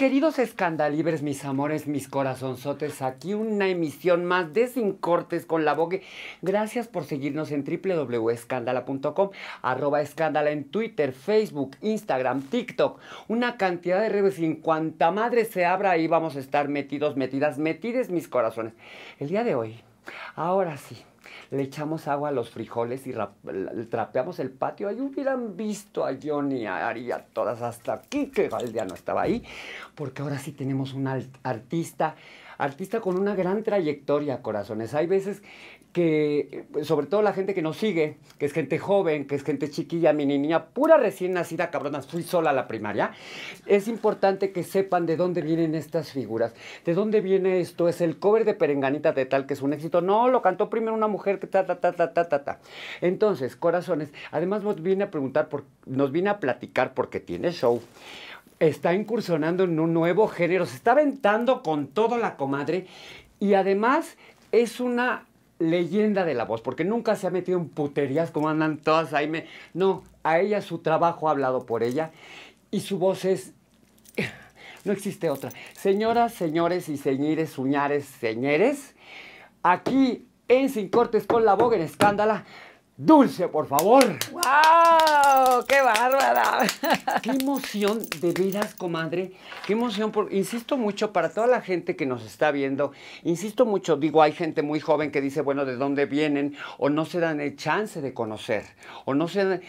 queridos escandalibres, mis amores, mis corazonzotes, aquí una emisión más de Sin Cortes con la Bogue. Gracias por seguirnos en www.escandala.com, arroba escándala en Twitter, Facebook, Instagram, TikTok, una cantidad de redes. Sin cuanta madre se abra, ahí vamos a estar metidos, metidas, metides mis corazones. El día de hoy, ahora sí, le echamos agua a los frijoles y trapeamos el patio. Ahí hubieran visto a Johnny, a Ari, a todas, hasta aquí que no estaba ahí, porque ahora sí tenemos un artista artista con una gran trayectoria, corazones. Hay veces que, pues, sobre todo la gente que nos sigue, que es gente joven, que es gente chiquilla, Mi niña, pura recién nacida, cabrona, fui sola a la primaria, es importante que sepan de dónde vienen estas figuras, de dónde viene esto, es el cover de Perenganita de tal, que es un éxito, no, lo cantó primero una mujer que ta, ta, ta, ta, ta, ta, ta. Entonces, corazones, además nos viene a preguntar, por, nos viene a platicar porque tiene show está incursionando en un nuevo género, se está aventando con toda la comadre y además es una leyenda de la voz, porque nunca se ha metido en puterías como andan todas ahí. No, a ella su trabajo ha hablado por ella y su voz es... No existe otra. Señoras, señores y señores, uñares, señores, aquí en Sin Cortes con la voz en Escándala Dulce, por favor. ¡Wow! ¡Qué bárbara! ¡Qué emoción, de veras, comadre! ¡Qué emoción! Insisto mucho, para toda la gente que nos está viendo, insisto mucho, digo, hay gente muy joven que dice, bueno, ¿de dónde vienen? O no se dan el chance de conocer, o no se dan...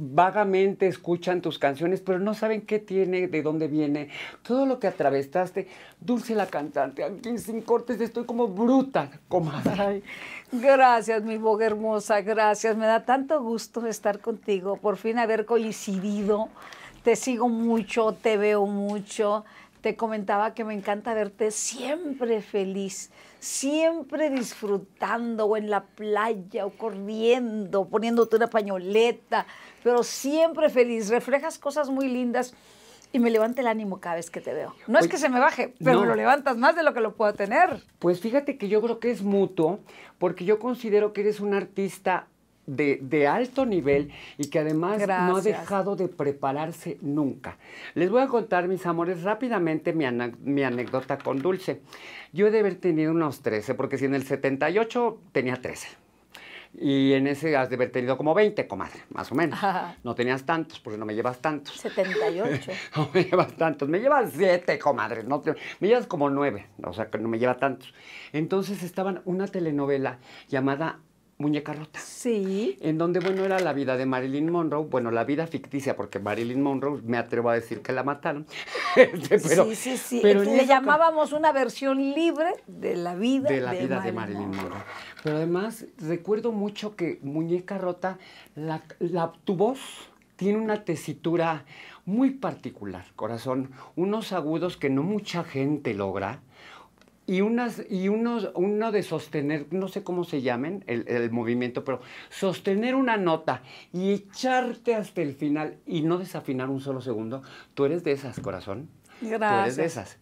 vagamente escuchan tus canciones, pero no saben qué tiene, de dónde viene, todo lo que atravesaste. Dulce la cantante, aquí sin cortes estoy como bruta, comadre. Gracias, mi boga hermosa, gracias. Me da tanto gusto estar contigo, por fin haber coincidido. Te sigo mucho, te veo mucho. Te comentaba que me encanta verte siempre feliz, siempre disfrutando o en la playa o corriendo, poniéndote una pañoleta, pero siempre feliz. Reflejas cosas muy lindas y me levanta el ánimo cada vez que te veo. No es que se me baje, pero lo levantas más de lo que lo puedo tener. Pues fíjate que yo creo que es mutuo, porque yo considero que eres un artista de, alto nivel y que además no ha dejado de prepararse nunca. Les voy a contar, mis amores, rápidamente mi, mi, anécdota con Dulce. Yo he de haber tenido unos 13, porque si en el 78 tenía 13. Y en ese has de haber tenido como 20, comadre, más o menos. No tenías tantos, porque no me llevas tantos. 78. no me llevas tantos. Me llevas 7, comadres No me llevas como 9, o sea, que no me lleva tantos. Entonces estaban una telenovela llamada Muñeca Rota. Sí. En donde, bueno, era la vida de Marilyn Monroe, bueno, la vida ficticia, porque Marilyn Monroe, me atrevo a decir que la mataron. Este, pero, sí, sí, sí. Le llamábamos una versión libre de la vida de, la de vida de Marilyn Monroe. Pero además, recuerdo mucho que Muñeca Rota, tu voz tiene una tesitura muy particular, corazón, unos agudos que no mucha gente logra y, unas, y unos, uno de sostener, no sé cómo se llamen el, movimiento, pero sostener una nota y echarte hasta el final y no desafinar un solo segundo, tú eres de esas, corazón. Gracias. Tú eres de esas.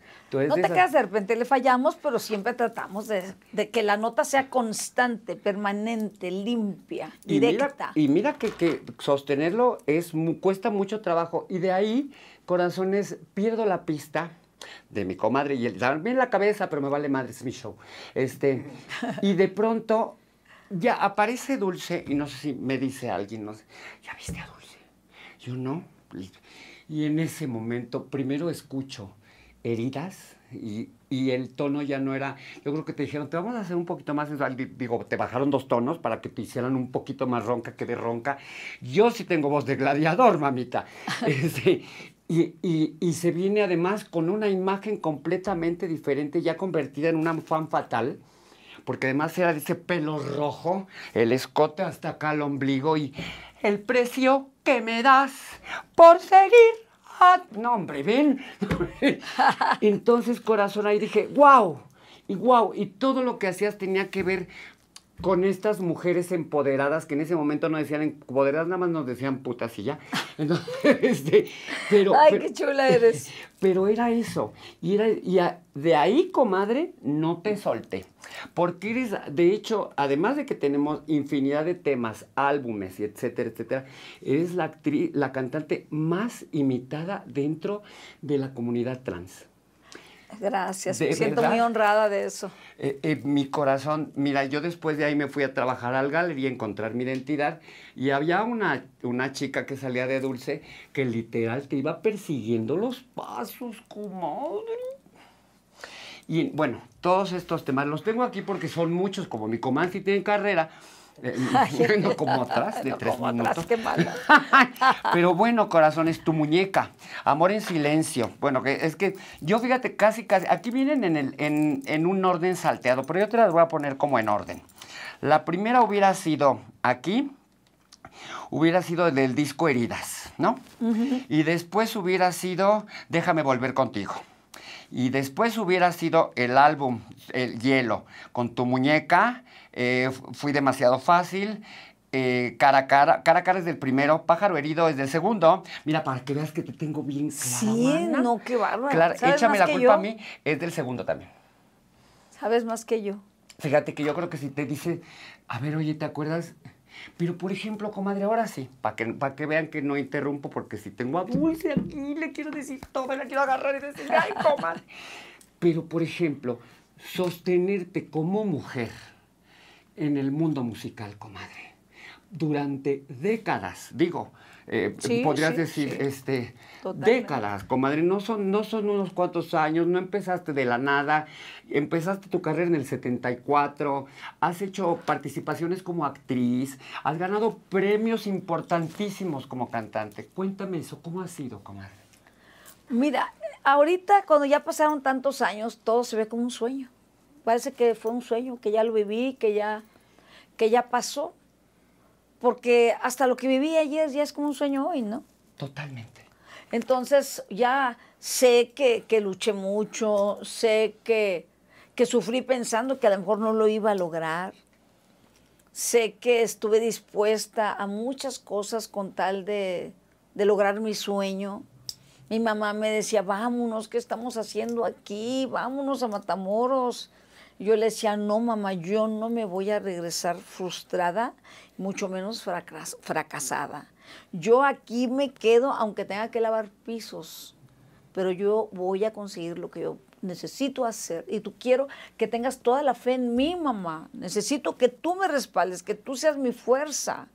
no te quedas de repente, le fallamos, pero siempre tratamos de, que la nota sea constante, permanente, limpia, y directa. Mira, y mira, que, sostenerlo es, cuesta mucho trabajo. Y de ahí, corazones, pierdo la pista de mi comadre y él también la cabeza, pero me vale madre, es mi show. Este, y de pronto ya aparece Dulce y no sé si me dice alguien, no sé, ¿ya viste a Dulce? Yo no. Y en ese momento primero escucho heridas y, el tono ya no era, yo creo que te dijeron, te vamos a hacer un poquito más digo, te bajaron dos tonos para que te hicieran un poquito más ronca que de ronca. Yo sí tengo voz de gladiador, mamita. Sí. Este, y, se viene además con una imagen completamente diferente, ya convertida en una fan fatal, porque además era de ese pelo rojo, el escote hasta acá al ombligo y el precio que me das por seguir. No, hombre, ven. Entonces, corazón, ahí dije, wow, y wow, y todo lo que hacías tenía que ver con estas mujeres empoderadas que en ese momento no decían empoderadas, nada más nos decían putas y ya. Este, pero, Ay, qué chula eres. Pero era eso. Y, era, y de ahí, comadre, no te solté. Porque eres, de hecho, además de que tenemos infinidad de temas, álbumes y etcétera, etcétera, eres la actriz, la cantante más imitada dentro de la comunidad trans. Gracias, me siento muy honrada de eso. Eh, eh, mi corazón, mira, yo después de ahí me fui a trabajar al galería, encontrar mi identidad, y había una, una chica que salía de dulce que literal te iba persiguiendo los pasos, comadre. Y bueno, todos estos temas los tengo aquí porque son muchos, como mi si tiene carrera, eh, como atrás de tres minutos. qué Pero bueno, es tu muñeca. Amor en silencio. Bueno, que es que yo fíjate, casi, casi. Aquí vienen en, un orden salteado, pero yo te las voy a poner como en orden. La primera hubiera sido aquí, hubiera sido del disco Heridas, ¿no? Y después hubiera sido Déjame volver contigo. Y después hubiera sido el álbum El Hielo, con tu muñeca eh, fui demasiado fácil. Eh, cara a cara, cara a es del primero, pájaro herido es del segundo. Mira, para que veas que te tengo bien clara. Sí, no, qué bárbaro. Claro, échame la culpa a mí, es del segundo también. Sabes más que yo. Fíjate que yo creo que si te dice, a ver, oye, ¿te acuerdas? Pero, por ejemplo, comadre, ahora sí, para que, que vean que no interrumpo, porque si tengo a Dulce aquí, le quiero decir todo, le quiero agarrar y decir, ay, comadre. Pero, por ejemplo, sostenerte como mujer en el mundo musical, comadre. Durante décadas, digo, eh, podrías decir, este, décadas, comadre, no son, no son unos cuantos años, no empezaste de la nada, empezaste tu carrera en el 74, has hecho participaciones como actriz, has ganado premios importantísimos como cantante. Cuéntame eso, ¿cómo ha sido, comadre? Mira, ahorita cuando ya pasaron tantos años, todo se ve como un sueño. Parece que fue un sueño, que ya lo viví, que ya, que ya pasó. Porque hasta lo que viví ayer ya es como un sueño hoy, ¿no? Totalmente. Entonces ya sé que, que luché mucho, sé que, sufrí pensando que a lo mejor no lo iba a lograr. Sé que estuve dispuesta a muchas cosas con tal de, de lograr mi sueño. Mi mamá me decía, vámonos, ¿qué estamos haciendo aquí? Vámonos a Matamoros. Yo le decía, no, mamá, yo no me voy a regresar frustrada, mucho menos fracasada. Yo aquí me quedo, aunque tenga que lavar pisos, pero yo voy a conseguir lo que yo necesito hacer y tú quiero que tengas toda la fe en mí, mamá. Necesito que tú me respaldes, que tú seas mi fuerza.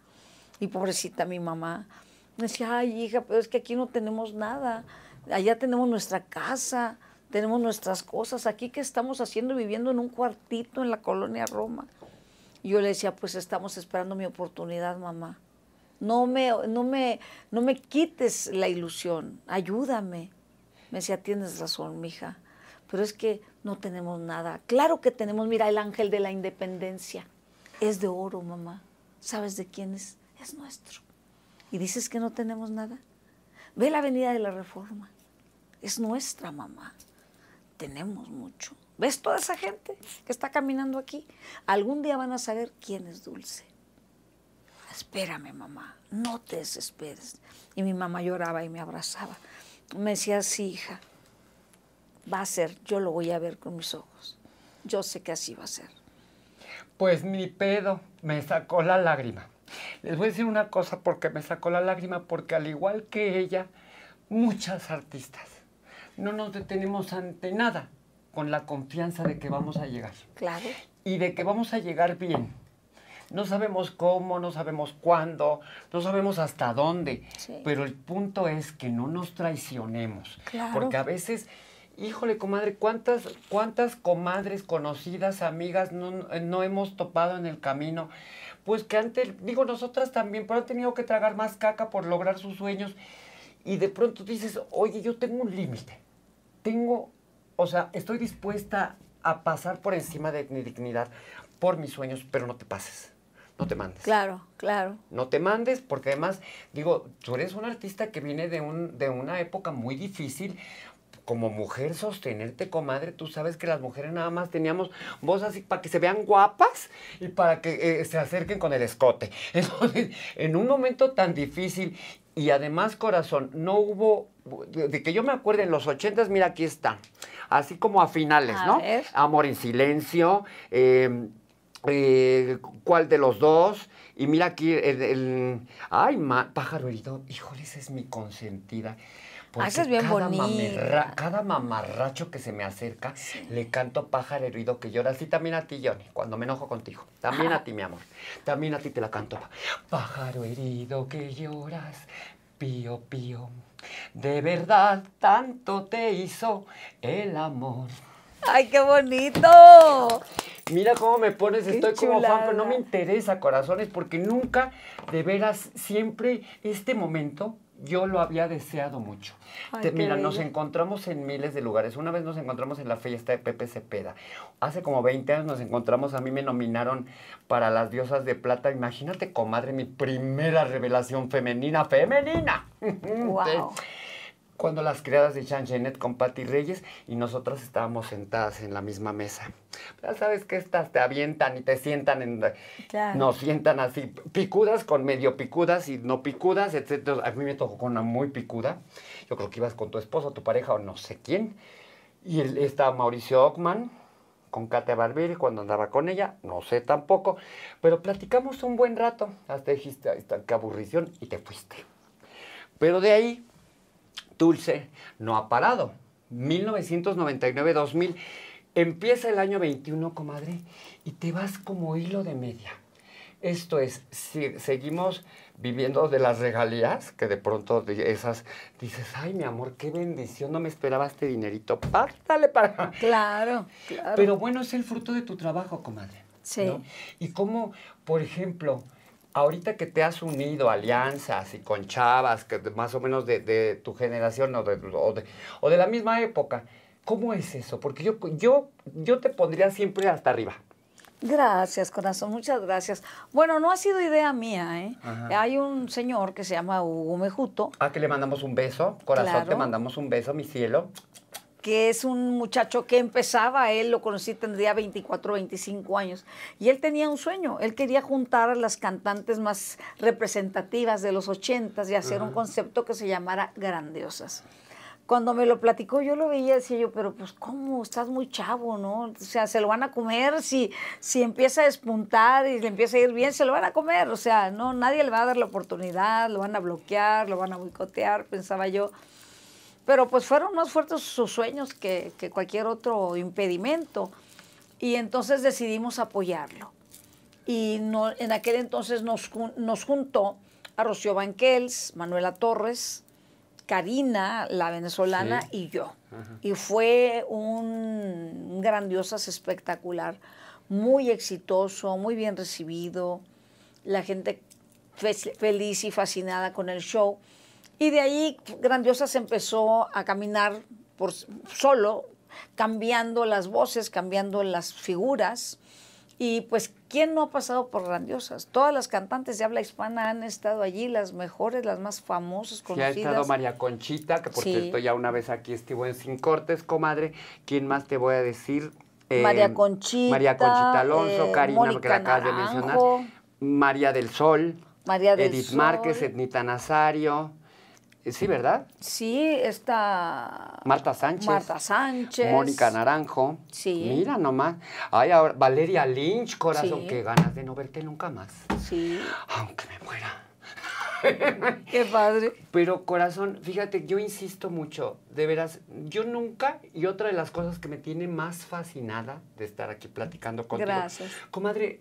Y pobrecita mi mamá, me decía, ay hija, pero es que aquí no tenemos nada, allá tenemos nuestra casa, tenemos nuestras cosas aquí que estamos haciendo viviendo en un cuartito en la colonia Roma. yo le decía, pues estamos esperando mi oportunidad, mamá. No me, no me, no me quites la ilusión, ayúdame. Me decía, tienes razón, mija, pero es que no tenemos nada. Claro que tenemos, mira, el ángel de la independencia. Es de oro, mamá. ¿Sabes de quién es? Es nuestro. Y dices que no tenemos nada. Ve la avenida de la reforma. Es nuestra, mamá tenemos mucho. ¿Ves toda esa gente que está caminando aquí? Algún día van a saber quién es Dulce. Espérame, mamá, no te desesperes. Y mi mamá lloraba y me abrazaba. Me decía, sí, hija, va a ser, yo lo voy a ver con mis ojos. Yo sé que así va a ser. Pues mi pedo me sacó la lágrima. Les voy a decir una cosa porque me sacó la lágrima, porque al igual que ella, muchas artistas no nos detenemos ante nada con la confianza de que vamos a llegar. Claro. Y de que vamos a llegar bien. No sabemos cómo, no sabemos cuándo, no sabemos hasta dónde. Pero el punto es que no nos traicionemos. Claro. Porque a veces, híjole, comadre, ¿cuántas, cuántas comadres conocidas, amigas, no, no hemos topado en el camino? Pues que antes, digo, nosotras también, pero han tenido que tragar más caca por lograr sus sueños. Y de pronto dices, oye, yo tengo un límite tengo, o sea, estoy dispuesta a pasar por encima de mi dignidad por mis sueños, pero no te pases. No te mandes. Claro, claro. No te mandes, porque además, digo, tú eres un artista que viene de, un, de una época muy difícil, como mujer sostenerte, comadre, tú sabes que las mujeres nada más teníamos voz así para que se vean guapas y para que eh, se acerquen con el escote. Entonces, en un momento tan difícil y además, corazón, no hubo, de que yo me acuerde, en los ochentas, mira, aquí está, así como a finales, ¿no? Amor en silencio, em, eh, ¿cuál de los dos? Y mira aquí el, ay, pájaro herido, híjole, esa es mi consentida. Haces pues ah, bien cada cada mamarracho que se me acerca, le canto pájaro herido que llora. Así también a ti, Johnny, cuando me enojo contigo. También a ah. ti, mi amor. También a ti te la canto. Pájaro herido que lloras, pío, pío. De verdad, tanto te hizo el amor. ¡Ay, qué bonito! Mira cómo me pones, estoy como fan, pero no me interesa, corazones, porque nunca, de veras, siempre este momento yo lo había deseado mucho. mira, nos encontramos en miles de lugares. Una vez nos encontramos en la fiesta de Pepe Cepeda. Hace como 20 años nos encontramos, a mí me nominaron para las diosas de plata. Imagínate, comadre, mi primera revelación femenina, femenina. Wow. cuando las criadas de Jean Genet con Patty Reyes y nosotras estábamos sentadas en la misma mesa. Ya sabes que estas te avientan y te sientan en... Nos sientan así, picudas con medio picudas y no picudas, etc. A mí me tocó con una muy picuda. Yo creo que ibas con tu esposo, tu pareja o no sé quién. Y él, Mauricio Ockman con Katia Barbieri cuando andaba con ella, no sé tampoco, pero platicamos un buen rato, hasta dijiste, qué aburrición, y te fuiste. Pero de ahí Dulce no ha parado. 1999-2000. Empieza el año 21, comadre, y te vas como hilo de media. Esto es, si seguimos viviendo de las regalías, que de pronto esas dices, ay, mi amor, qué bendición, no me esperaba este dinerito, pártale para... Claro, claro. Pero bueno, es el fruto de tu trabajo, comadre. Sí. Y cómo, por ejemplo, ahorita que te has unido alianzas y con chavas, que más o menos de, tu generación o de, o, de, la misma época, ¿cómo es eso? Porque yo, yo, yo te pondría siempre hasta arriba. Gracias, corazón, muchas gracias. Bueno, no ha sido idea mía, ¿eh? Hay un señor que se llama Hugo Mejuto. Ah, que le mandamos un beso, corazón, te mandamos un beso, mi cielo que es un muchacho que empezaba, él lo conocí, tendría 24, 25 años, y él tenía un sueño, él quería juntar a las cantantes más representativas de los 80 y hacer un concepto que se llamara Grandiosas. Cuando me lo platicó, yo lo veía, decía yo, pero pues cómo, estás muy chavo, ¿no? O sea, se lo van a comer si, si empieza a despuntar y le empieza a ir bien, se lo van a comer, o sea, no, nadie le va a dar la oportunidad, lo van a bloquear, lo van a boicotear, pensaba yo. Pero pues fueron más fuertes sus sueños que, cualquier otro impedimento. Y entonces decidimos apoyarlo. Y en aquel entonces nos, juntó a Rocío Banquels, Manuela Torres, Karina, la venezolana, y yo. Y fue un grandioso espectacular, muy exitoso, muy bien recibido, la gente feliz y fascinada con el show. Y de ahí Grandiosas empezó a caminar por solo, cambiando las voces, cambiando las figuras. Y pues, ¿quién no ha pasado por grandiosas? Todas las cantantes de habla hispana han estado allí, las mejores, las más famosas, conocidas. ha estado María Conchita, que por cierto ya una vez aquí estuvo en Sin Cortes, comadre. ¿Quién más te voy a decir? Eh, María Conchita. María Conchita Alonso, eh, Karina, que la acabas de mencionar. María del Sol. María del Edith Márquez, Etnita Nazario. Eh, sí, ¿verdad? Sí, está... Marta Sánchez. Marta Sánchez. Mónica Naranjo. Sí. Mira nomás. Ay, ahora, Valeria Lynch, corazón, que qué ganas de no verte nunca más. Sí. Aunque me muera. Qué padre. Pero corazón, fíjate, yo insisto mucho, de veras, yo nunca, y otra de las cosas que me tiene más fascinada de estar aquí platicando contigo. Gracias. Comadre,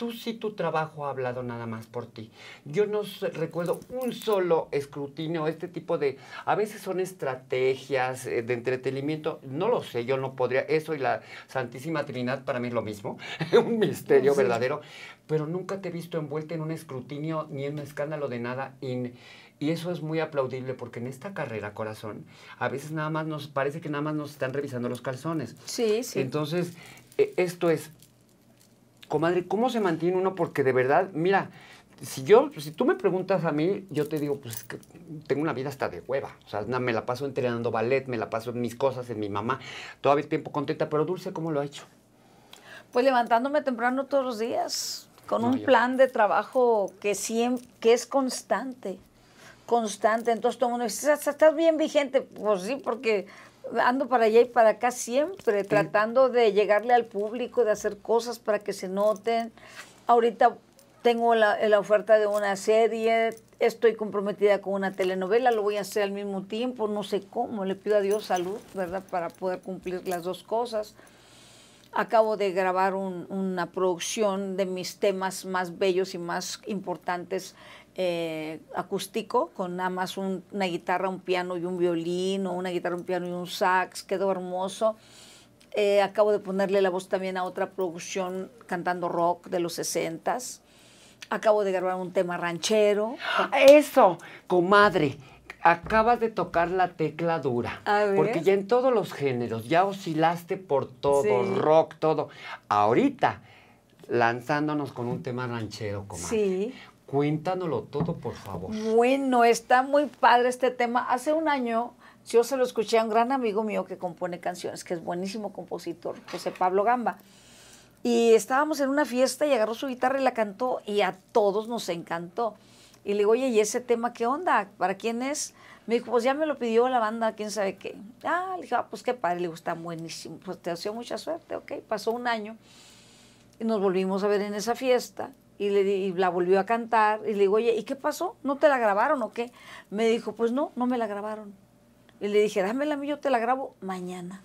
tú sí tu trabajo ha hablado nada más por ti. Yo no recuerdo un solo escrutinio, este tipo de, a veces son estrategias eh, de entretenimiento, no lo sé, yo no podría, eso y la Santísima Trinidad para mí es lo mismo, un misterio verdadero, pero nunca te he visto envuelta en un escrutinio ni en un escándalo de nada. y eso es muy aplaudible porque en esta carrera, corazón, a veces nada más nos parece que nada más nos están revisando los calzones. Sí, sí. Entonces, eh, esto es comadre, ¿cómo se mantiene uno? Porque de verdad, mira, si yo, pues, si tú me preguntas a mí, yo te digo, pues que tengo una vida hasta de hueva. O sea, me la paso entrenando ballet, me la paso en mis cosas, en mi mamá, todavía tiempo contenta, pero Dulce, ¿cómo lo ha hecho? Pues levantándome temprano todos los días, con un plan de trabajo que, siempre, que es constante, constante. Entonces todo el mundo dice, ¿estás bien vigente? Pues sí, porque ando para allá y para acá siempre, tratando de llegarle al público, de hacer cosas para que se noten. Ahorita tengo la, la, oferta de una serie, estoy comprometida con una telenovela, lo voy a hacer al mismo tiempo, no sé cómo, le pido a Dios salud, ¿verdad? Para poder cumplir las dos cosas. Acabo de grabar una producción de mis temas más bellos y más importantes eh, acústico, con nada más una guitarra, un piano y un violín, o una guitarra, un piano y un sax, quedó hermoso. Eh, acabo de ponerle la voz también a otra producción cantando rock de los sesentas Acabo de grabar un tema ranchero. Eso, comadre, acabas de tocar la tecla dura. Porque ya en todos los géneros, ya oscilaste por todo, rock, todo. Ahorita, lanzándonos con un tema ranchero, comadre. Sí. Cuéntanoslo todo, por favor. Bueno, está muy padre este tema. Hace un año yo se lo escuché a un gran amigo mío que compone canciones, que es buenísimo compositor, José Pablo Gamba. Y estábamos en una fiesta y agarró su guitarra y la cantó y a todos nos encantó. Y le digo, oye, ¿y ese tema qué onda? ¿Para quién es? Me dijo, pues ya me lo pidió la banda, quién sabe qué. Ah, le dije, ah, pues qué padre, le gusta buenísimo. Pues te ha sido mucha suerte, ok. Pasó un año y nos volvimos a ver en esa fiesta y, le, la volvió a cantar. Y le digo, oye, ¿y qué pasó? ¿No te la grabaron o qué? Me dijo, pues no, no me la grabaron. Y le dije, dámela a mí, yo te la grabo mañana.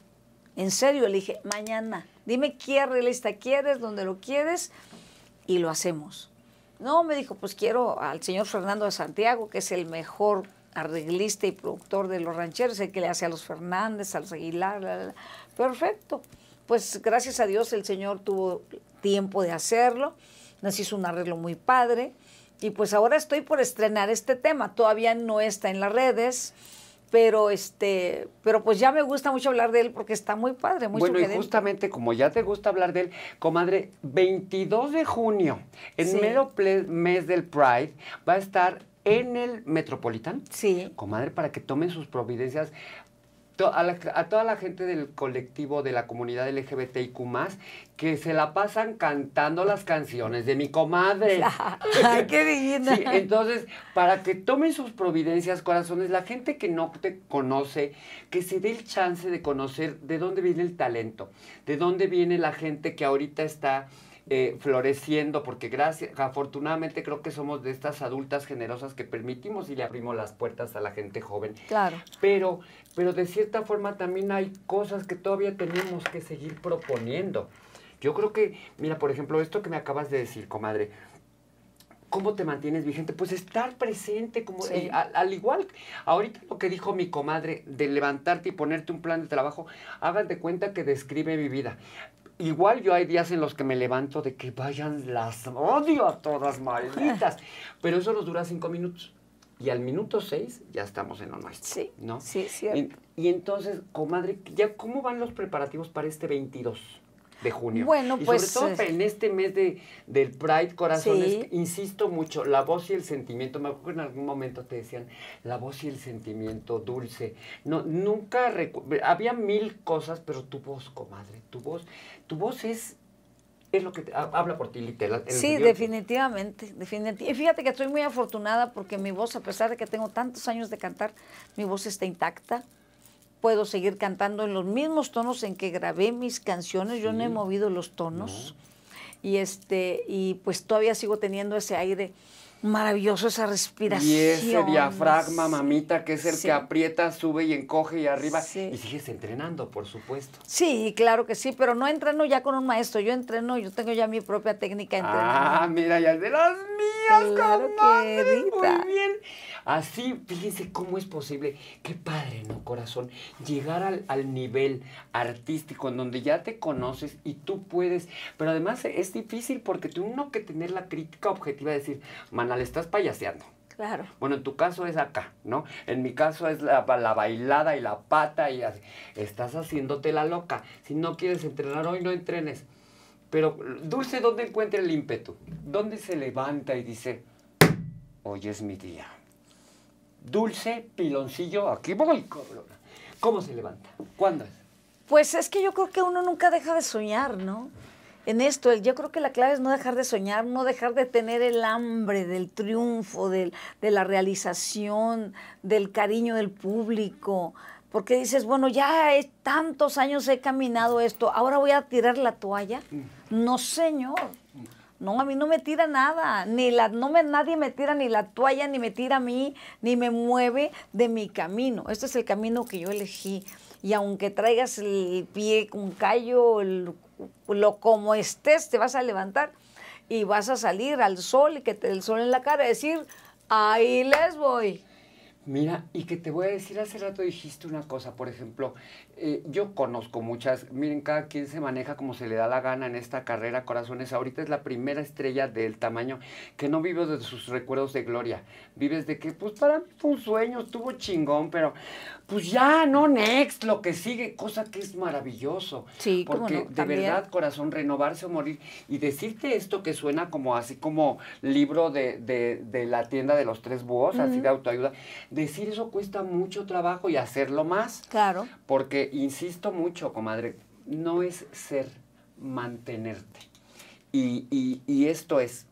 En serio, le dije, mañana. Dime qué arreglista quieres, dónde lo quieres, y lo hacemos. No, me dijo, pues quiero al señor Fernando de Santiago, que es el mejor arreglista y productor de los rancheros, el que le hace a los Fernández, al los perfecto. Pues gracias a Dios el señor tuvo tiempo de hacerlo nos hizo un arreglo muy padre. Y pues ahora estoy por estrenar este tema. Todavía no está en las redes, pero este, pero pues ya me gusta mucho hablar de él porque está muy padre, muy Bueno, y justamente como ya te gusta hablar de él, comadre, 22 de junio, en medio mes del Pride, va a estar en el Metropolitan. Sí. Comadre, para que tomen sus providencias a, toda la gente del colectivo de la comunidad LGBTIQ que se la pasan cantando las canciones de mi comadre. qué entonces, para que tomen sus providencias, corazones, la gente que no te conoce, que se dé el chance de conocer de dónde viene el talento, de dónde viene la gente que ahorita está eh, floreciendo, porque gracias, afortunadamente creo que somos de estas adultas generosas que permitimos y le abrimos las puertas a la gente joven. Claro. Pero, pero de cierta forma también hay cosas que todavía tenemos que seguir proponiendo. Yo creo que, mira, por ejemplo, esto que me acabas de decir, comadre, ¿Cómo te mantienes vigente? Pues estar presente, como eh, al, igual, ahorita lo que dijo mi comadre, de levantarte y ponerte un plan de trabajo, hagas de cuenta que describe mi vida. Igual yo hay días en los que me levanto de que vayan las odio a todas malditas, pero eso nos dura cinco minutos. Y al minuto seis ya estamos en la nuestro. Sí, ¿no? sí, cierto. Y, y entonces, comadre, ¿ya ¿cómo van los preparativos para este 22? de junio. Bueno, y pues. Sobre todo eh, en este mes de, del Pride, corazones, insisto mucho, la voz y el sentimiento. Me acuerdo que en algún momento te decían la voz y el sentimiento dulce. No, nunca. Había mil cosas, pero tu voz, comadre, tu voz. Tu voz es es lo que habla por ti, literal. Sí, definitivamente, definitivamente. Y fíjate que estoy muy afortunada porque mi voz, a pesar de que tengo tantos años de cantar, mi voz está intacta puedo seguir cantando en los mismos tonos en que grabé mis canciones, yo no he movido los tonos. Y este, y pues todavía sigo teniendo ese aire Maravilloso esa respiración. Y ese diafragma, mamita, que es el que aprieta, sube y encoge y arriba. Y sigues entrenando, por supuesto. Sí, claro que sí, pero no entreno ya con un maestro. Yo entreno, yo tengo ya mi propia técnica de Ah, mira, ya es de las mías, claro comadre. Muy bien. Así, fíjense cómo es posible. Qué padre, ¿no, corazón? Llegar al, nivel artístico en donde ya te conoces y tú puedes. Pero además es difícil porque tú uno que tener la crítica objetiva de decir, mana estás payaseando. Claro. Bueno, en tu caso es acá, ¿no? En mi caso es la, bailada y la pata y Estás haciéndote la loca. Si no quieres entrenar hoy, no entrenes. Pero Dulce, ¿dónde encuentra el ímpetu? ¿Dónde se levanta y dice, hoy es mi día? Dulce, piloncillo, aquí voy, ¿Cómo se levanta? ¿Cuándo es? Pues es que yo creo que uno nunca deja de soñar, ¿no? en esto. Yo creo que la clave es no dejar de soñar, no dejar de tener el hambre del triunfo, de la realización, del cariño del público. Porque dices, bueno, ya es, tantos años he caminado esto, ahora voy a tirar la toalla. Mm. No, señor. No, a mí no me tira nada, ni la, no nadie me tira ni la toalla, ni me tira a mí, ni me mueve de mi camino. Este es el camino que yo elegí. Y aunque traigas el pie con callo, el lo como estés, te vas a levantar y vas a salir al sol y que te el sol en la cara, decir, ahí les voy. Mira, y que te voy a decir, hace rato dijiste una cosa, por ejemplo, eh, yo conozco muchas, miren, cada quien se maneja como se le da la gana en esta carrera, corazones. Ahorita es la primera estrella del tamaño que no vive de sus recuerdos de gloria. Vives de que, pues para mí fue un sueño, estuvo chingón, pero pues ya, no, next, lo que sigue, cosa que es maravilloso. Sí, porque de verdad, corazón, renovarse o morir. Y decirte esto que suena como así como libro de, de, la tienda de los tres búhos, así de autoayuda, decir eso cuesta mucho trabajo y hacerlo más. Claro. Porque insisto mucho, comadre, no es ser, mantenerte. y esto es,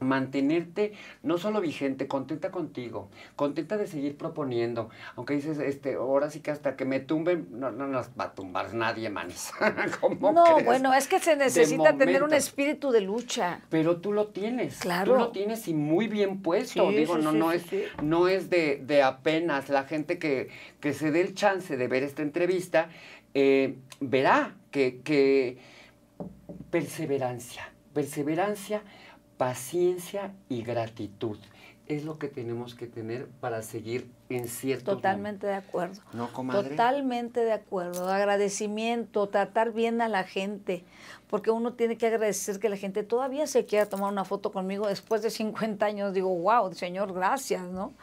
mantenerte no solo vigente, contenta contigo, contenta de seguir proponiendo, aunque dices, este, ahora sí que hasta que me tumben, no, nos va a tumbar nadie, manis. no, bueno, es que se necesita tener un espíritu de lucha. Pero tú lo tienes, claro. tú lo tienes y muy bien puesto, digo, no, no, es, no es de, apenas la gente que, se dé el chance de ver esta entrevista, eh, verá que, que perseverancia, perseverancia paciencia y gratitud es lo que tenemos que tener para seguir en cierto Totalmente de acuerdo. ¿No, Totalmente de acuerdo. Agradecimiento, tratar bien a la gente, porque uno tiene que agradecer que la gente todavía se quiera tomar una foto conmigo después de 50 años. Digo, wow, señor, gracias, ¿no?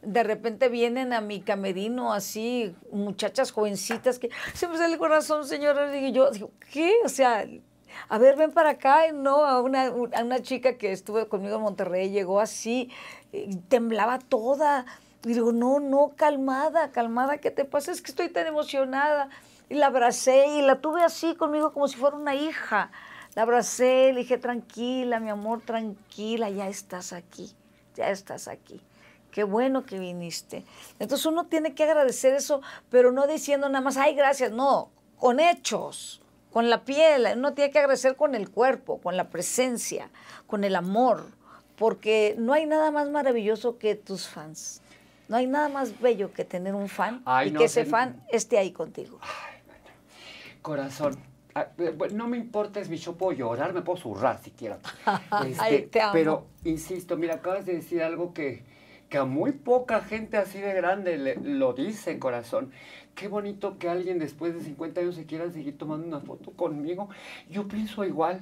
de repente vienen a mi camerino así muchachas jovencitas que se me sale el corazón, señor, Y yo digo, ¿qué? O sea, a ver, ven para acá, ¿no? A una, a una chica que estuvo conmigo en Monterrey, llegó así, eh, temblaba toda. Y digo, no, no, calmada, calmada, ¿qué te pasa? Es que estoy tan emocionada. Y la abracé y la tuve así conmigo como si fuera una hija. La abracé, le dije, tranquila, mi amor, tranquila, ya estás aquí, ya estás aquí. Qué bueno que viniste. Entonces uno tiene que agradecer eso, pero no diciendo nada más, ay, gracias, no, con hechos con la piel, uno tiene que agradecer con el cuerpo, con la presencia, con el amor, porque no hay nada más maravilloso que tus fans. No hay nada más bello que tener un fan y que ese fan esté ahí contigo. corazón, no me importa mi yo puedo llorar, me puedo zurrar si quiero. Este, pero, insisto, mira, acabas de decir algo que, que a muy poca gente así de grande lo dice, corazón. Qué bonito que alguien después de 50 años se quiera seguir tomando una foto conmigo. Yo pienso igual,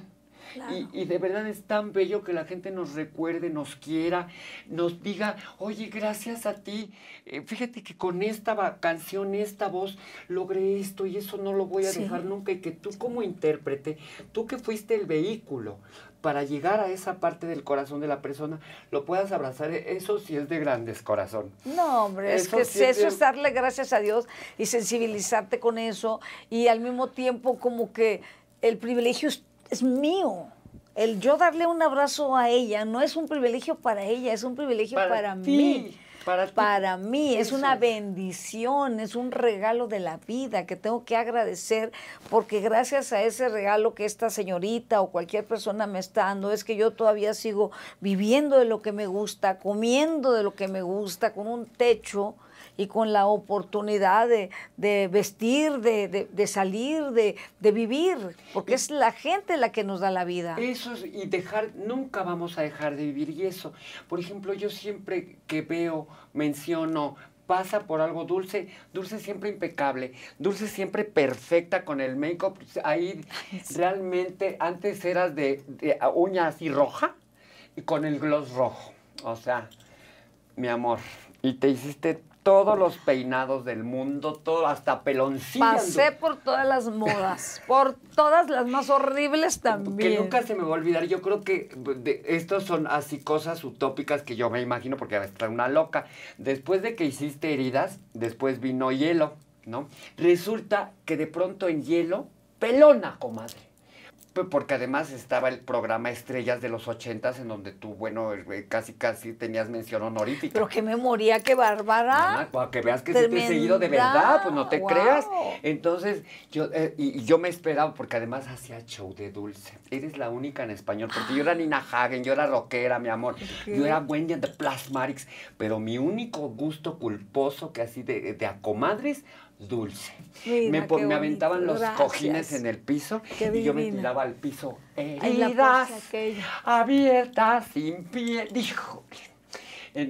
y, de verdad es tan bello que la gente nos recuerde, nos quiera, nos diga, oye, gracias a ti, eh, fíjate que con esta canción, esta voz, logré esto y eso no lo voy a dejar nunca. Y que tú como intérprete, tú que fuiste el vehículo para llegar a esa parte del corazón de la persona, lo puedas abrazar. E, eso sí es de grandes corazón. No, hombre, eso es que eso es darle gracias a Dios y sensibilizarte con eso y al mismo tiempo como que el privilegio es es mío. El yo darle un abrazo a ella no es un privilegio para ella, es un privilegio para, para mí. Para, mí es una bendición, es un regalo de la vida que tengo que agradecer porque gracias a ese regalo que esta señorita o cualquier persona me está dando es que yo todavía sigo viviendo de lo que me gusta, comiendo de lo que me gusta, con un techo y con la oportunidad de, vestir, de, salir, de, vivir, porque es la gente la que nos da la vida. Eso es, y dejar, nunca vamos a dejar de vivir, y eso, por ejemplo, yo siempre que veo, menciono, pasa por algo dulce, dulce siempre impecable, dulce siempre perfecta con el make-up. Pues, ahí realmente antes eras de, de, uña así roja y con el gloss rojo. O sea, mi amor, y te hiciste todos los peinados del mundo, todo, hasta peloncitos. Pasé por todas las modas, por todas las más horribles también. Que nunca se me va a olvidar. Yo creo que pues, estos son así cosas utópicas que yo me imagino porque está una loca. Después de que hiciste heridas, después vino hielo, ¿no? Resulta que de pronto en hielo, pelona, comadre porque además estaba el programa Estrellas de los ochentas en donde tú, bueno, eh, casi casi tenías mención honorífica. Pero qué memoria, qué bárbara. para que veas que se te he seguido de verdad, pues no te creas. Entonces, yo, eh, y, yo me esperaba, porque además hacía show de dulce. Eres la única en español, porque yo era Nina Hagen, yo era rockera, mi amor. Yo era Wendy de the pero mi único gusto culposo que así de, de a dulce. me, me, aventaban los cojines en el piso y yo me tiraba al piso ...abierta... abiertas, sin piel. Dijo,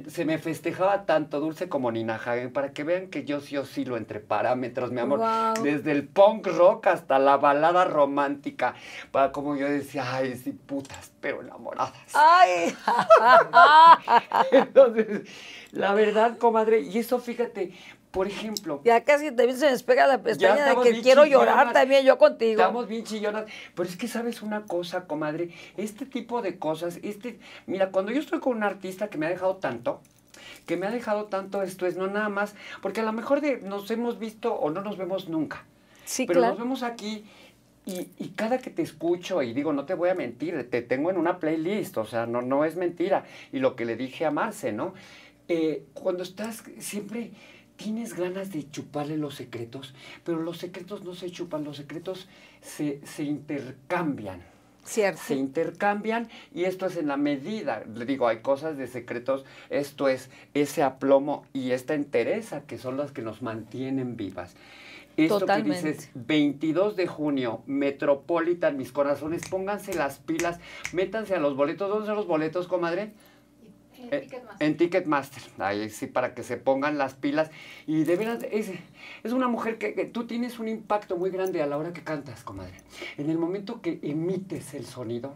se me festejaba tanto Dulce como Nina Hagen para que vean que yo sí oscilo entre parámetros, mi amor. Desde el punk rock hasta la balada romántica. Para como yo decía, ay, sí, putas, pero enamoradas. ¡Ay! Entonces, la verdad, comadre, y eso fíjate, por ejemplo. Ya casi también se despega la pestaña de que quiero llorar también yo contigo. Estamos bien chillonas. Pero es que sabes una cosa, comadre. Este tipo de cosas, este. Mira, cuando yo estoy con un artista que me ha dejado tanto, que me ha dejado tanto esto, es no nada más. Porque a lo mejor nos hemos visto o no nos vemos nunca. Sí, Pero nos vemos aquí. Y, cada que te escucho, y digo, no te voy a mentir, te tengo en una playlist, o sea, no, no es mentira. Y lo que le dije a Marce, ¿no? Eh, cuando estás siempre tienes ganas de chuparle los secretos, pero los secretos no se chupan, los secretos se, intercambian. Cierto. Se intercambian y esto es en la medida. Le digo, hay cosas de secretos, esto es ese aplomo y esta entereza que son las que nos mantienen vivas. Esto que dices, 22 de junio, Metropolitan, mis corazones, pónganse las pilas, métanse a los boletos. ¿Dónde son los boletos, comadre? en, eh, Ticketmaster. en Ticketmaster. Ahí sí, para que se pongan las pilas. Y de veras, es, es una mujer que, tú tienes un impacto muy grande a la hora que cantas, comadre. En el momento que emites el sonido,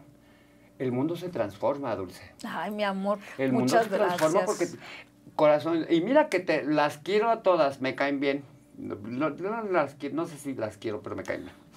el mundo se transforma, Dulce. Ay, mi amor. El mundo se transforma porque, corazón, y mira que te las quiero a todas, me caen bien. No, no sé si las quiero, pero me caen bien.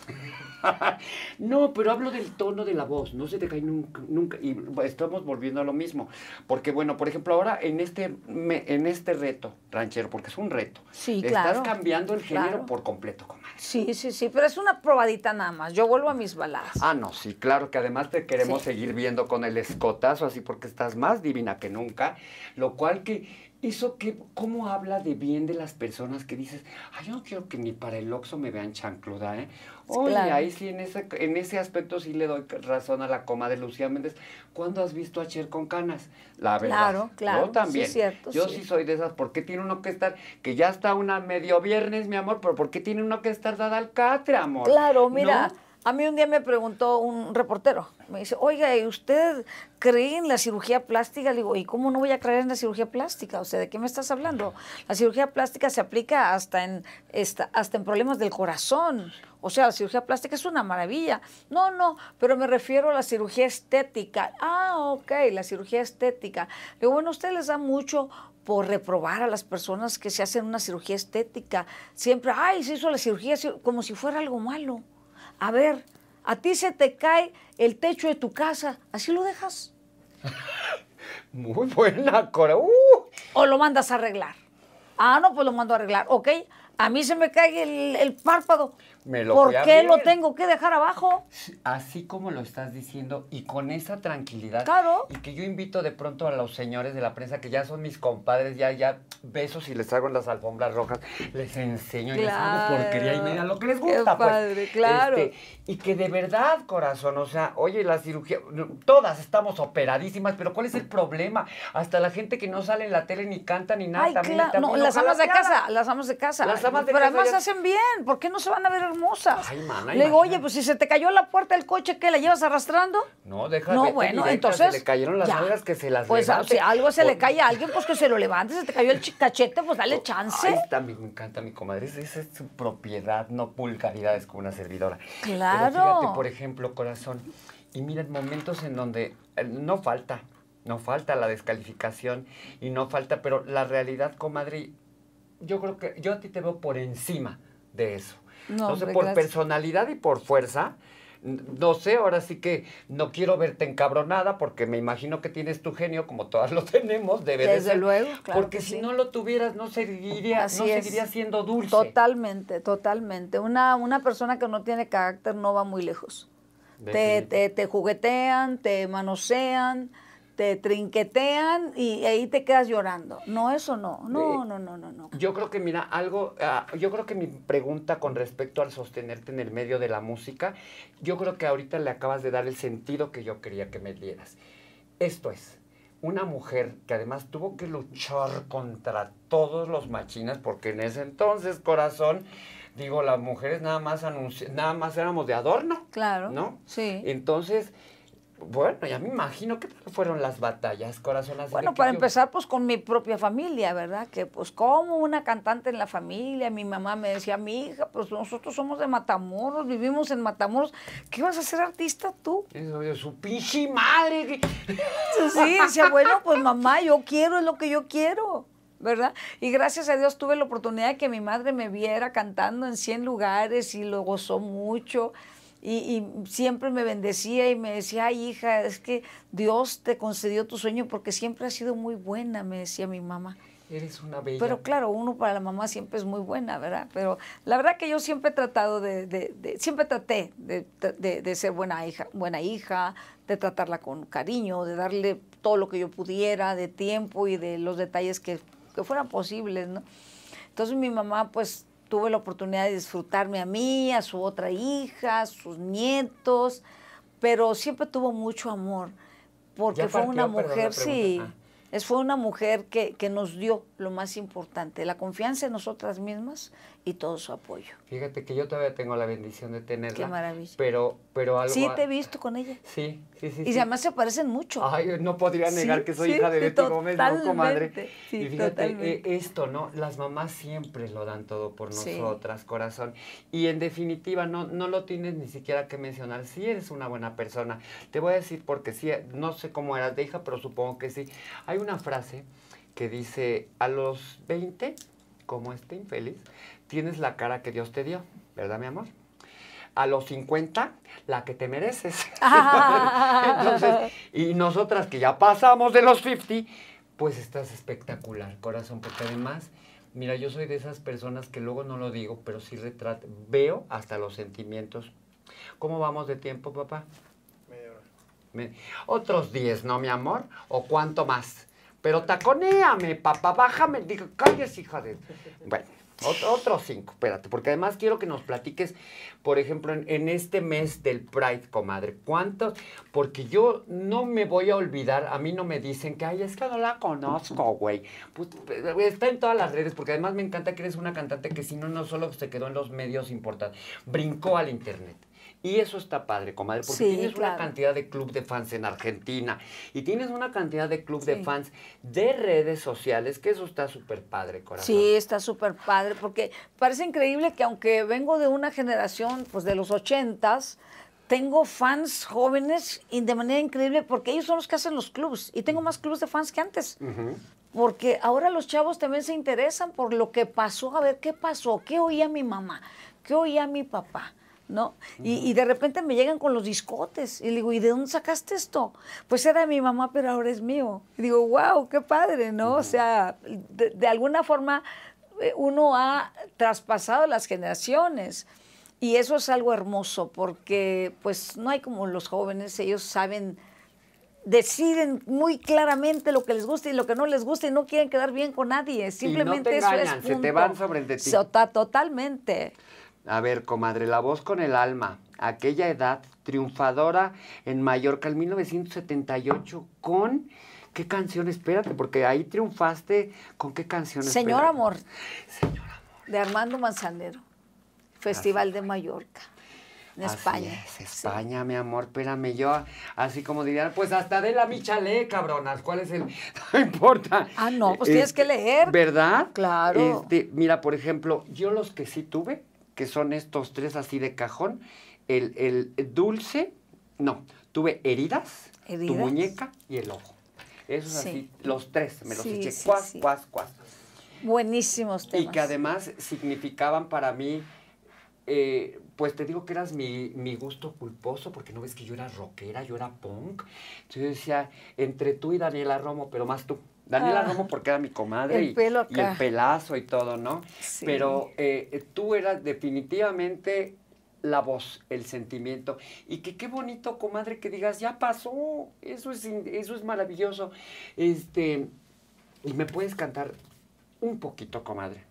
no, pero hablo del tono de la voz, no se te cae nunca, y estamos volviendo a lo mismo, porque bueno, por ejemplo, ahora en este, en este reto, ranchero, porque es un reto, sí, estás cambiando el género por completo, comadre. Sí, sí, sí, pero es una probadita nada más, yo vuelvo a mis baladas. Ah, no, sí, claro, que además te queremos seguir viendo con el escotazo, así porque estás más divina que nunca, lo cual que ¿Eso que cómo habla de bien de las personas que dices, ay, yo no quiero que ni para el Oxxo me vean chancluda, ¿eh? Oye, ahí sí, en ese, en ese aspecto sí le doy razón a la coma de Lucía Méndez. ¿Cuándo has visto a Cher con canas? La verdad. Claro, claro. Yo también. cierto, yo sí. soy de esas. ¿Por qué tiene uno que estar, que ya está una medio viernes, mi amor, pero por qué tiene uno que estar dada al catre, amor? Claro, mira. A mí un día me preguntó un reportero, me dice, oiga, usted cree en la cirugía plástica? Le digo, ¿y cómo no voy a creer en la cirugía plástica? O sea, ¿de qué me estás hablando? La cirugía plástica se aplica hasta en, hasta en problemas del corazón. O sea, la cirugía plástica es una maravilla. No, no, pero me refiero a la cirugía estética. Ah, ok, la cirugía estética. Le digo, bueno, usted les da mucho por reprobar a las personas que se hacen una cirugía estética. Siempre, ay, se hizo la cirugía como si fuera algo malo. A ver, a ti se te cae el techo de tu casa, así lo dejas. Muy buena, Cora. Uh. O lo mandas a arreglar. Ah, no, pues lo mando a arreglar. Ok, a mí se me cae el, el párpado. ¿Por qué lo tengo que dejar abajo? Así como lo estás diciendo y con esa tranquilidad. Claro. Y que yo invito de pronto a los señores de la prensa que ya son mis compadres, ya, ya besos y les hago las alfombras rojas, les enseño y les hago porquería y mira lo que les gusta. pues. claro. Este, y que de verdad, corazón, o sea, oye, la cirugía, todas estamos operadísimas, pero ¿cuál es el problema? Hasta la gente que no sale en la tele ni canta ni nada. también, las amas de casa, las amas de casa. Las amas de pero casa. además hacen bien, ¿por qué no se van a ver hermosas. le digo, oye, pues si se te cayó la puerta del coche, ¿qué? ¿La llevas arrastrando? No, déjame, No, bueno, entonces. Se le cayeron las nalgas que se las Pues ah, si algo se le cae a alguien, pues que se lo levante. Se te cayó el cachete, pues dale chance. también me encanta mi comadre. Esa es su propiedad, no pulgaridades como una servidora. Claro. Pero fíjate, por ejemplo, corazón. Y miren, momentos en donde eh, no falta, no falta la descalificación y no falta, pero la realidad, comadre, yo creo que yo a ti te veo por encima de eso. No, Entonces, por personalidad y por fuerza, no sé, ahora sí que no quiero verte encabronada porque me imagino que tienes tu genio, como todas lo tenemos, debe Desde luego, claro. Porque si no lo tuvieras, no seguiría, no seguiría siendo dulce. Totalmente, totalmente. Una, una persona que no tiene carácter no va muy lejos. Te, te, te, juguetean, te manosean, te trinquetean y ahí te quedas llorando. No, eso no. No, no, no, no, no. Yo creo que, mira, algo, ah, yo creo que mi pregunta con respecto al sostenerte en el medio de la música, yo creo que ahorita le acabas de dar el sentido que yo quería que me dieras. Esto es, una mujer que además tuvo que luchar contra todos los machinas, porque en ese entonces, corazón, digo, las mujeres nada más nada más éramos de adorno. Claro. ¿No? Sí. Entonces, bueno, ya me imagino que fueron las batallas, corazón. Bueno, para empezar, pues con mi propia familia, ¿verdad? Que pues como una cantante en la familia, mi mamá me decía, mi hija, pues nosotros somos de Matamoros, vivimos en Matamoros, ¿qué vas a ser artista tú? De su pinche madre. Sí, decía, bueno, pues mamá, yo quiero, es lo que yo quiero. ¿verdad? Y gracias a Dios tuve la oportunidad de que mi madre me viera cantando en 100 lugares y lo gozó mucho. Y, y, siempre me bendecía y me decía, ay hija, es que Dios te concedió tu sueño porque siempre has sido muy buena, me decía mi mamá. Eres una bella. Pero claro, uno para la mamá siempre es muy buena, ¿verdad? Pero la verdad que yo siempre he tratado de, de, siempre traté de, ser buena hija, buena hija, de tratarla con cariño, de darle todo lo que yo pudiera, de tiempo y de los detalles que, que fueran posibles, ¿no? Entonces mi mamá pues tuve la oportunidad de disfrutarme a mí, a su otra hija, a sus nietos, pero siempre tuvo mucho amor, porque fue una mujer, sí, es, fue una mujer que, que nos dio lo más importante, la confianza en nosotras mismas y todo su apoyo. Fíjate que yo todavía tengo la bendición de tenerla. Qué maravilla. Pero, pero algo... Sí, te he visto con ella. Sí, sí, sí. Y además se parecen mucho. Ay, no podría negar que soy hija de Betty Gómez, ¿no, comadre? y fíjate, eh, esto, ¿no? Las mamás siempre lo dan todo por nosotras, corazón. Y en definitiva, no, no lo tienes ni siquiera que mencionar. Si eres una buena persona, te voy a decir porque sí, no sé cómo eras de hija, pero supongo que sí. Hay una frase que dice, a los 20, como este infeliz, tienes la cara que Dios te dio, ¿verdad, mi amor? A los 50, la que te mereces. y nosotras que ya pasamos de los 50, pues estás espectacular, corazón, porque además... Mira, yo soy de esas personas que luego no lo digo, pero sí retrato, veo hasta los sentimientos. ¿Cómo vamos de tiempo, papá? Media hora. Otros 10, ¿no, mi amor? ¿O cuánto más? Pero taconeame, papá, bájame. dijo, calles, hija de. Bueno, otros cinco, espérate, porque además quiero que nos platiques, por ejemplo, en, este mes del Pride, comadre, ¿cuántos? Porque yo no me voy a olvidar, a mí no me dicen que, ay, es que no la conozco, güey. Pues, eh, está en todas las redes, porque además me encanta que eres una cantante que, si no, no solo se quedó en los medios importantes, brincó al internet. Y eso está padre, comadre, porque tienes una cantidad de club de fans en Argentina y tienes una cantidad de club de fans de redes sociales, que eso está súper padre, corazón. Sí, está súper padre, porque parece increíble que aunque vengo de una generación, pues de los ochentas, tengo fans jóvenes y de manera increíble porque ellos son los que hacen los clubs y tengo más clubs de fans que antes. porque ahora los chavos también se interesan por lo que pasó, a ver qué pasó, qué oía mi mamá, qué oía mi papá, ¿no? y, de repente me llegan con los discotes y le digo, ¿y de dónde sacaste esto? Pues era de mi mamá, pero ahora es mío. Y digo, wow, qué padre, ¿no? O sea, de, alguna forma eh, uno ha traspasado las generaciones. Y eso es algo hermoso porque pues no hay como los jóvenes, ellos saben, deciden muy claramente lo que les gusta y lo que no les gusta y no quieren quedar bien con nadie. Simplemente eso es se van Totalmente. A ver, comadre, la voz con el alma. Aquella edad triunfadora en Mallorca en 1978 con... ¿Qué canción? Espérate, porque ahí triunfaste. ¿Con qué canción? Señor Amor. Señor Amor. De Armando Manzanero. Festival de Mallorca. En España. España, mi amor, espérame. Yo, así como dirían, pues hasta de la michalé, cabronas. ¿Cuál es el.? No importa. Ah, no, pues tienes que este, leer. ¿Verdad? Claro. Este, mira, por ejemplo, yo los que sí tuve que son estos tres así de cajón, el, dulce, no, tuve heridas, tu muñeca y el ojo. Esos así, los tres, me los eché, cuas, cuas, cuas. Buenísimos temas. Y que además significaban para mí, eh, pues te digo que eras mi, mi, gusto culposo, porque no ves que yo era rockera, yo era punk. Entonces yo decía, entre tú y Daniela Romo, pero más tú. Daniela ah. Romo porque era mi comadre y, el pelazo y todo, ¿no? Pero eh, tú eras definitivamente la voz, el sentimiento. Y que qué bonito, comadre, que digas, ya pasó, eso es, eso es maravilloso. Este, y me puedes cantar un poquito, comadre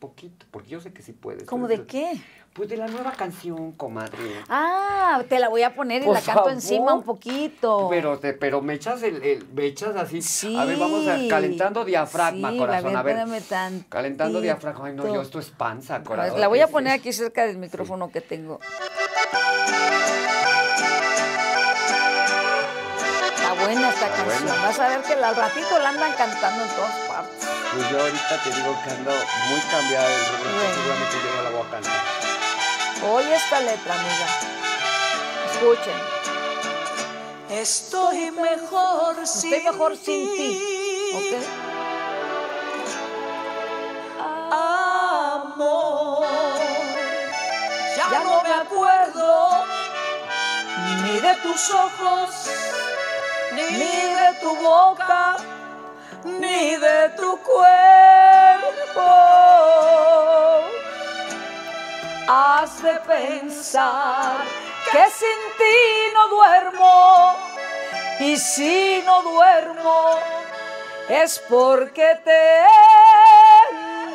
poquito, porque yo sé que sí puedes. ¿Cómo de qué? Pues de la nueva canción, comadre. Ah, te la voy a poner y la canto encima un poquito. Pero te, pero me echas el, me echas así. A ver, vamos a, calentando diafragma, corazón. A ver, calentando diafragma. Ay, no, yo esto es panza, corazón. la voy a poner aquí cerca del micrófono que tengo. Está buena esta canción. Vas a ver que al ratito la andan cantando entonces. Pues yo ahorita te digo que ando muy cambiado el ritmo, bueno. seguramente no la voy a cantar. Oye esta letra, amiga. Escuchen. Estoy mejor sin ti. Estoy mejor sin ti. ¿Ok? Amor. Ya, no, me acuerdo ni de tus ojos, ni de tu boca ni de tu cuerpo. Has de pensar que sin ti no duermo y si no duermo es porque te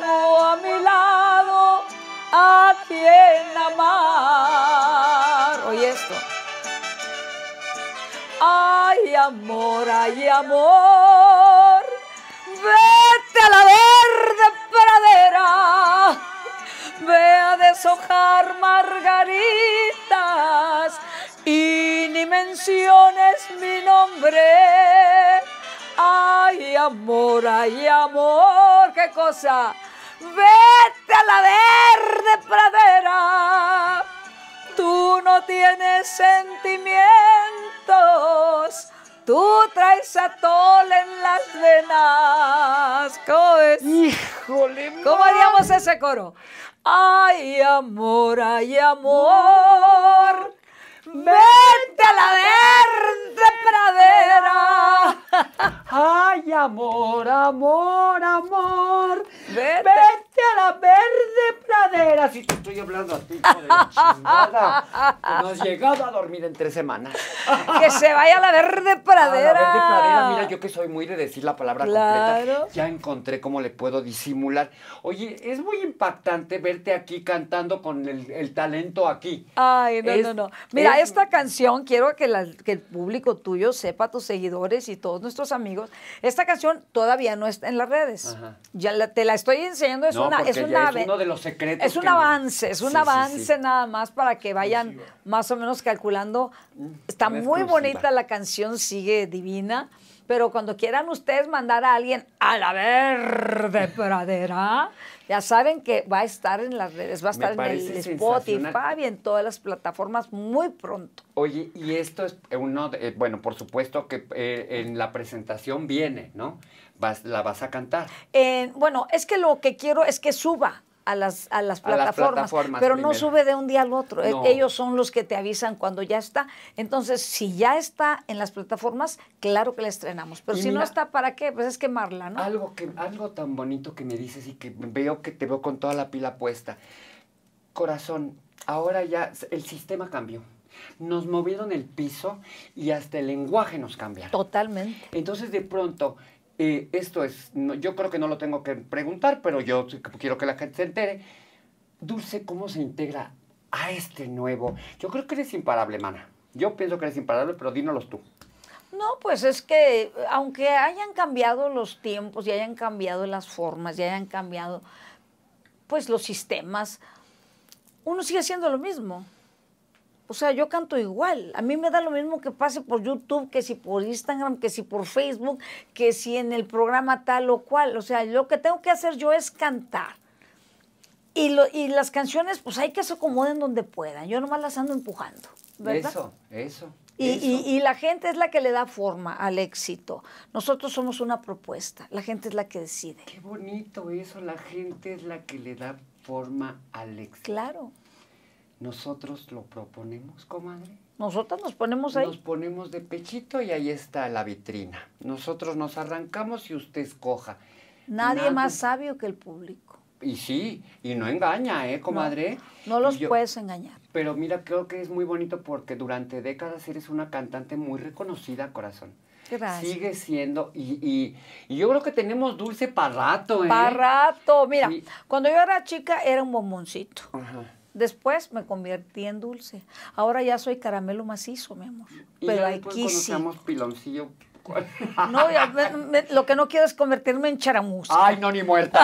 tengo a mi lado a quien amar. Oye esto. Ay amor, ay amor. Vete a la verde pradera, ve a deshojar margaritas y ni menciones mi nombre. Ay, amor, ay, amor, qué cosa. Vete a la verde pradera, tú no tienes sentimientos Tú traes a en las venas. ¿Cómo es? Híjole. ¿Cómo haríamos ese coro? Ay, amor, ay, amor. Mm. Vente a la verde pradera. Ay, amor, amor, amor. Vete. a la verde pradera. Si te estoy hablando a ti, chingada. no has llegado a dormir en tres semanas. que se vaya a la verde pradera. la verde pradera, mira, yo que soy muy de decir la palabra completa. Ya encontré cómo le puedo disimular. Oye, es muy impactante verte aquí cantando con el, talento aquí. Ay, no, no, no. Mira, esta canción quiero que, que el público tuyo sepa, tus seguidores y todos nuestros amigos. Esta canción todavía no está en las redes. Ya la, te la estoy enseñando. Es, una, es, de los secretos. Es un avance, es un avance nada más para que vayan más o menos calculando. Mm. Está muy bonita la canción, sigue divina pero cuando quieran ustedes mandar a alguien a la verde pradera, ya saben que va a estar en las redes, va a estar en el Spotify y en todas las plataformas muy pronto. Oye, y esto es uno, de, eh, bueno, por supuesto que eh, en la presentación viene, ¿no? la vas a cantar. bueno, es que lo que quiero es que suba a las, plataformas, pero no sube de un día al otro. Eh, ellos son los que te avisan cuando ya está. Entonces, si ya está en las plataformas, claro que la estrenamos. Pero si no está, ¿para qué? Pues es quemarla, ¿no? Algo, que, algo tan bonito que me dices y que veo que te veo con toda la pila puesta. Corazón, ahora ya el sistema cambió nos movieron el piso y hasta el lenguaje nos cambia Totalmente. Entonces de pronto eh, esto es, yo creo que no lo tengo que preguntar, pero yo quiero que la gente se entere. Dulce, ¿cómo se integra a este nuevo? Yo creo que eres imparable, mana. Yo pienso que eres imparable, pero dínoslos tú. No, pues es que aunque hayan cambiado los tiempos y hayan cambiado las formas y hayan cambiado pues los sistemas, uno sigue siendo lo mismo. O sea, yo canto igual. A mí me da lo mismo que pase por YouTube, que si por Instagram, que si por Facebook, que si en el programa tal o cual. O sea, lo que tengo que hacer yo es cantar. Y, lo, y las canciones, pues hay que se acomoden donde puedan. Yo nomás las ando empujando. ¿verdad? Eso, eso. Y, y, y, la gente es la que le da forma al éxito. Nosotros somos una propuesta, la gente es la que decide. Qué bonito eso, la gente es la que le da forma al éxito. Claro, nosotros lo proponemos, comadre. Nosotras nos ponemos ahí. Nos ponemos de pechito y ahí está la vitrina. Nosotros nos arrancamos y usted escoja. Nadie, más sabio que el público. Y sí, y no engaña, ¿eh, comadre? No, los puedes engañar. Pero mira, creo que es muy bonito porque durante décadas eres una cantante muy reconocida, corazón. Gracias. Sigue siendo, y, y, yo creo que tenemos dulce para rato, ¿eh? Para rato. Mira, cuando yo era chica era un bomboncito. Ajá Después me convertí en dulce. Ahora ya soy caramelo macizo, mi amor. Pero hay aquí conocemos piloncillo no, lo que no quiero es convertirme en charamusa. Ay, no, ni muerta.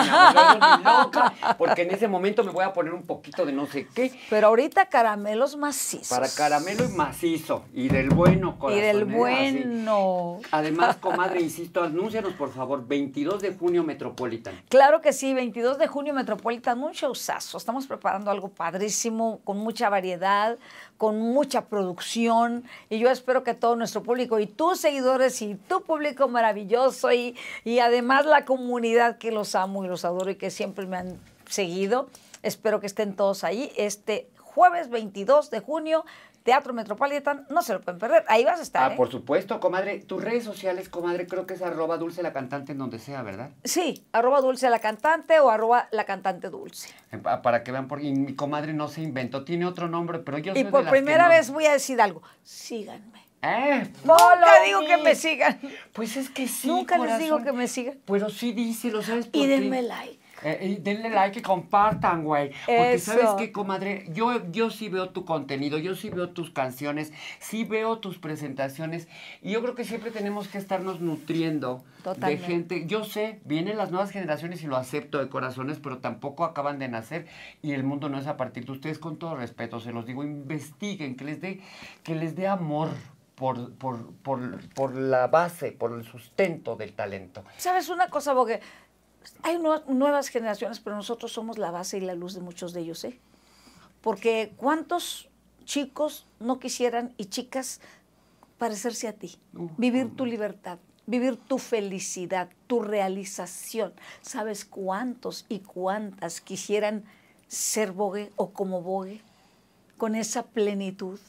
porque en ese momento me voy a poner un poquito de no sé qué. Pero ahorita caramelos macizos. Para caramelo y macizo. Y del bueno, corazón. Y del bueno. Además, comadre, insisto, anúncianos, por favor, 22 de junio Metropolitan. Claro que sí, 22 de junio Metropolitan, un showzazo. Estamos preparando algo padrísimo, con mucha variedad, con mucha producción y yo espero que todo nuestro público y tus seguidores y tu público maravilloso y, además la comunidad que los amo y los adoro y que siempre me han seguido, espero que estén todos ahí este jueves 22 de junio, Teatro Metropolitan, no se lo pueden perder. Ahí vas a estar. Ah, ¿eh? por supuesto, comadre. Tus redes sociales, comadre, creo que es arroba dulce la cantante en donde sea, ¿verdad? Sí, arroba dulce la cantante o arroba la cantante dulce. Ah, para que vean, porque mi comadre no se inventó, tiene otro nombre, pero yo Y por primera vez voy a decir algo. Síganme. ¿Eh? No, Nunca digo que me sigan. Pues es que sí. Nunca les digo que me sigan. Pero sí ¿lo ¿sabes? Por y denme like. Eh, denle like y compartan, güey. Porque sabes que, comadre, yo, yo sí veo tu contenido, yo sí veo tus canciones, sí veo tus presentaciones. Y yo creo que siempre tenemos que estarnos nutriendo de gente. Yo sé, vienen las nuevas generaciones y lo acepto de corazones, pero tampoco acaban de nacer y el mundo no es a partir de ustedes, con todo respeto, se los digo, investiguen, que les dé, que les dé amor. Por, por, por, la base, por el sustento del talento. ¿Sabes una cosa, Bogue? hay nuevas generaciones, pero nosotros somos la base y la luz de muchos de ellos, ¿eh? Porque cuántos chicos no quisieran y chicas parecerse a ti, vivir tu libertad, vivir tu felicidad, tu realización. ¿Sabes cuántos y cuántas quisieran ser bogue o como bogue con esa plenitud?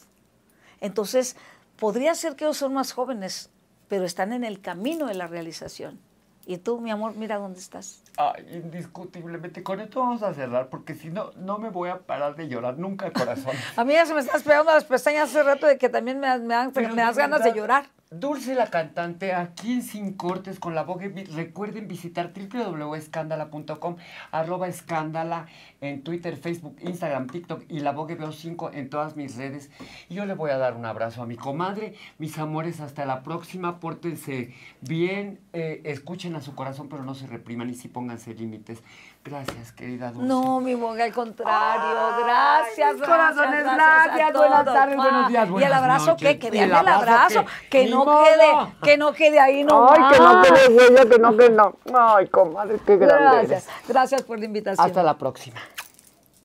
Entonces, podría ser que ellos son más jóvenes, pero están en el camino de la realización. Y tú, mi amor, mira dónde estás. Ah, indiscutiblemente. Con esto vamos a cerrar porque si no, no me voy a parar de llorar nunca, corazón. a mí ya se me están pegando las pestañas hace rato de que también me, das ganas de llorar. Dulce la cantante aquí en Sin Cortes con la Vogue. Recuerden visitar www.escándala.com, arroba escándala en Twitter, Facebook, Instagram, TikTok y la Vogue Veo 5 en todas mis redes. Y yo le voy a dar un abrazo a mi comadre. Mis amores, hasta la próxima. Pórtense bien, eh, escuchen a su corazón, pero no se repriman y sí pónganse límites. Gracias, querida Dulce. No, mi monja, al contrario. gracias, Ay, gracias Corazones, gracias. buenas tardes, buenos días, Y el abrazo que, que el abrazo, que, no quede, que no quede ahí no. Ay, que no quede ella, que no quede no. Ay, comadre, qué grande. Gracias, gracias por la invitación. Hasta la próxima.